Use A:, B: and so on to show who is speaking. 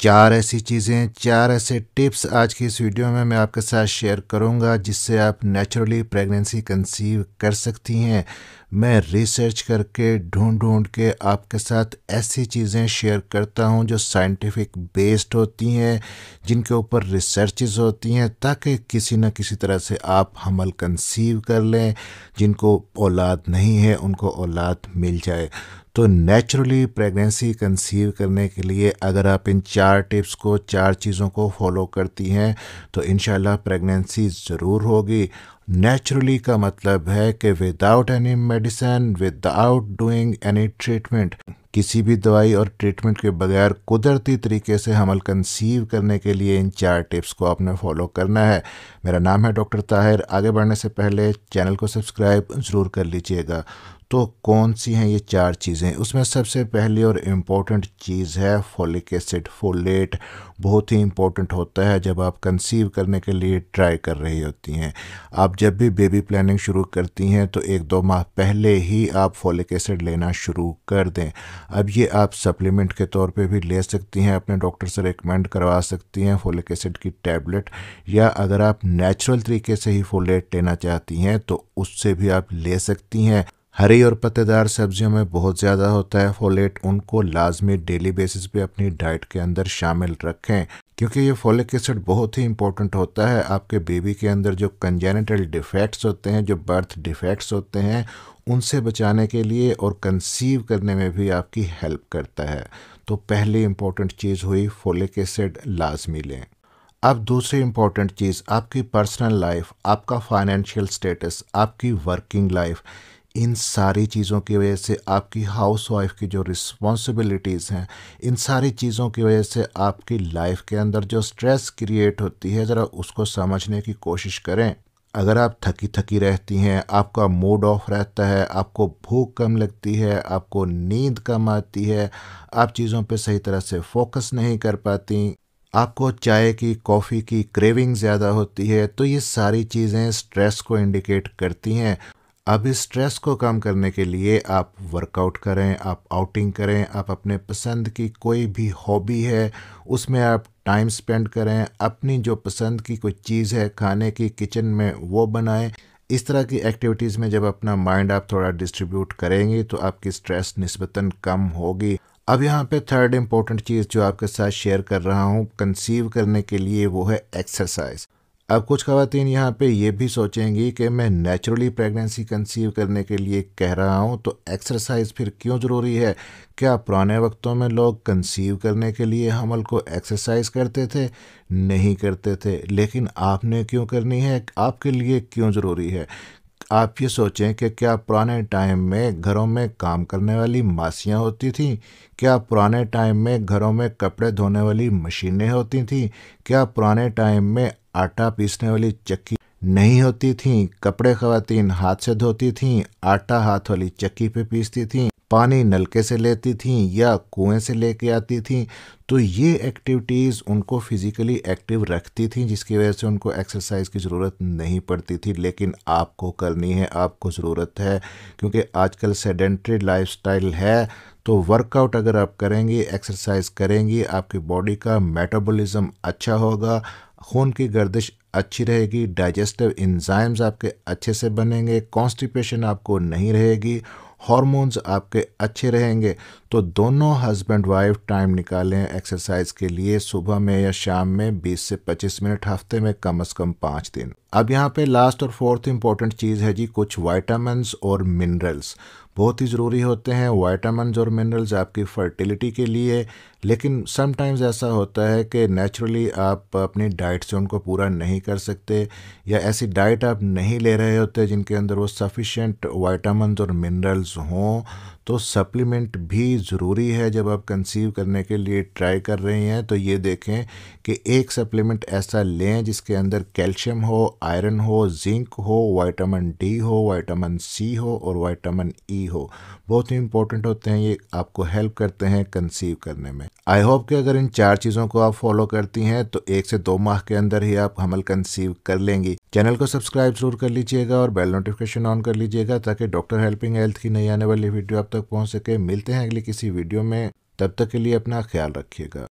A: चार ऐसी चीज़ें चार ऐसे टिप्स आज की इस वीडियो में मैं आपके साथ शेयर करूंगा जिससे आप नेचुरली प्रेगनेंसी कंसीव कर सकती हैं मैं रिसर्च करके ढूंढ ढूंढ के आपके साथ ऐसी चीज़ें शेयर करता हूं जो साइंटिफिक बेस्ड होती हैं जिनके ऊपर रिसर्च होती हैं ताकि किसी न किसी तरह से आप हमल कंसीव कर लें जिनको औलाद नहीं है उनको औलाद मिल जाए तो नेचुरली प्रेगनेंसी कंसीव करने के लिए अगर आप इन चार टिप्स को चार चीज़ों को फॉलो करती हैं तो इन प्रेगनेंसी ज़रूर होगी नेचुरली का मतलब है कि without any medicine without doing any treatment किसी भी दवाई और ट्रीटमेंट के बगैर कुदरती तरीके से हमल कंसीव करने के लिए इन चार टिप्स को आपने फॉलो करना है मेरा नाम है डॉक्टर ताहिर आगे बढ़ने से पहले चैनल को सब्सक्राइब ज़रूर कर लीजिएगा तो कौन सी हैं ये चार चीज़ें उसमें सबसे पहली और इम्पॉर्टेंट चीज़ है फोलिक एसिड फोलेट बहुत ही इम्पॉर्टेंट होता है जब आप कंसीव करने के लिए ट्राई कर रही होती हैं आप जब भी बेबी प्लानिंग शुरू करती हैं तो एक दो माह पहले ही आप फोलिक एसिड लेना शुरू कर दें अब ये आप सप्लीमेंट के तौर पे भी ले सकती हैं अपने डॉक्टर से रिकमेंड करवा सकती हैं फोलिक एसिड की टैबलेट या अगर आप नेचुरल तरीके से ही फोलेट लेना चाहती हैं तो उससे भी आप ले सकती हैं हरी और पत्तेदार सब्जियों में बहुत ज़्यादा होता है फोलेट उनको लाजमी डेली बेसिस पे अपनी डाइट के अंदर शामिल रखें क्योंकि ये फोलिक एसिड बहुत ही इंपॉर्टेंट होता है आपके बेबी के अंदर जो कंजेनेटल डिफेक्ट्स होते हैं जो बर्थ डिफेक्ट्स होते हैं उनसे बचाने के लिए और कंसीव करने में भी आपकी हेल्प करता है तो पहली इम्पॉर्टेंट चीज़ हुई फोलिक एसिड लाजमी लें अब दूसरी इम्पॉर्टेंट चीज़ आपकी पर्सनल लाइफ आपका फाइनेंशियल स्टेटस आपकी वर्किंग लाइफ इन सारी चीज़ों की वजह से आपकी हाउस वाइफ की जो रिस्पॉन्सिबिलिटीज़ हैं इन सारी चीज़ों की वजह से आपकी लाइफ के अंदर जो स्ट्रेस क्रिएट होती है ज़रा उसको समझने की कोशिश करें अगर आप थकी थकी रहती हैं आपका मूड ऑफ रहता है आपको भूख कम लगती है आपको नींद कम आती है आप चीज़ों पे सही तरह से फोकस नहीं कर पाती आपको चाय की कॉफ़ी की क्रेविंग ज़्यादा होती है तो ये सारी चीज़ें स्ट्रेस को इंडिकेट करती हैं अब इस स्ट्रेस को कम करने के लिए आप वर्कआउट करें आप आउटिंग करें आप अपने पसंद की कोई भी हॉबी है उसमें आप टाइम स्पेंड करें अपनी जो पसंद की कोई चीज़ है खाने की किचन में वो बनाएं इस तरह की एक्टिविटीज़ में जब अपना माइंड आप थोड़ा डिस्ट्रीब्यूट करेंगे तो आपकी स्ट्रेस नस्बता कम होगी अब यहाँ पे थर्ड इम्पोर्टेंट चीज़ जो आपके साथ शेयर कर रहा हूँ कंसीव करने के लिए वो है एक्सरसाइज अब कुछ खातन यहाँ पे ये भी सोचेंगी कि मैं नेचुरली प्रेगनेंसी कंसीव करने के लिए कह रहा हूँ तो एक्सरसाइज फिर क्यों ज़रूरी है क्या पुराने वक्तों में लोग कंसीव करने के लिए हमल को एक्सरसाइज करते थे नहीं करते थे लेकिन आपने क्यों करनी है आपके लिए क्यों ज़रूरी है आप ये सोचें कि क्या पुराने टाइम में घरों में काम करने वाली मासियाँ होती थीं क्या पुराने टाइम में घरों में कपड़े धोने वाली मशीनें होती थीं क्या पुराने टाइम में आटा पीसने वाली चक्की नहीं होती थी कपड़े खातन हाथ से धोती थीं आटा हाथ वाली चक्की पे पीसती थीं पानी नलके से लेती थीं या कुएं से लेके आती थीं तो ये एक्टिविटीज़ उनको फिज़िकली एक्टिव रखती थीं जिसकी वजह से उनको एक्सरसाइज की ज़रूरत नहीं पड़ती थी लेकिन आपको करनी है आपको ज़रूरत है क्योंकि आजकल सेडेंट्री लाइफस्टाइल है तो वर्कआउट अगर आप करेंगी एक्सरसाइज करेंगी आपकी बॉडी का मेटाबॉलिज्म अच्छा होगा खून की गर्दिश अच्छी रहेगी डाइजेस्टिव इंजाइम्स आपके अच्छे से बनेंगे कॉन्स्टिपेशन आपको नहीं रहेगी हॉर्मोन्स आपके अच्छे रहेंगे तो दोनों हस्बैंड वाइफ टाइम निकालें एक्सरसाइज के लिए सुबह में या शाम में 20 से 25 मिनट हफ्ते में कम से कम पाँच दिन अब यहाँ पे लास्ट और फोर्थ इंपॉर्टेंट चीज़ है जी कुछ वाइटामस और मिनरल्स बहुत ही ज़रूरी होते हैं वाइटामस और मिनरल्स आपकी फर्टिलिटी के लिए लेकिन समटाइम्स ऐसा होता है कि नेचुरली आप अपनी डाइट से उनको पूरा नहीं कर सकते या ऐसी डाइट आप नहीं ले रहे होते जिनके अंदर वो सफिशेंट वाइटामस और मिनरल्स हों तो सप्लीमेंट भी ज़रूरी है जब आप कंसीव करने के लिए ट्राई कर रहे हैं तो ये देखें कि एक सप्लीमेंट ऐसा लें जिसके अंदर कैल्शियम हो आयरन हो जिंक हो वाइटामिन डी हो वाइटामिन सी हो और वाइटामिन ई e ही हो बहुत ही इंपॉर्टेंट होते हैं ये आपको हेल्प करते हैं कंसीव करने में आई होप कि अगर इन चार चीज़ों को आप फॉलो करती हैं तो एक से दो माह के अंदर ही आप हमल कंसीव कर लेंगी चैनल को सब्सक्राइब जरूर कर लीजिएगा और बेल नोटिफिकेशन ऑन कर लीजिएगा ताकि डॉक्टर हेल्पिंग हेल्थ की नई आने वाली वीडियो आप तक पहुँच सके मिलते हैं अगली किसी वीडियो में तब तक के लिए अपना ख्याल रखिएगा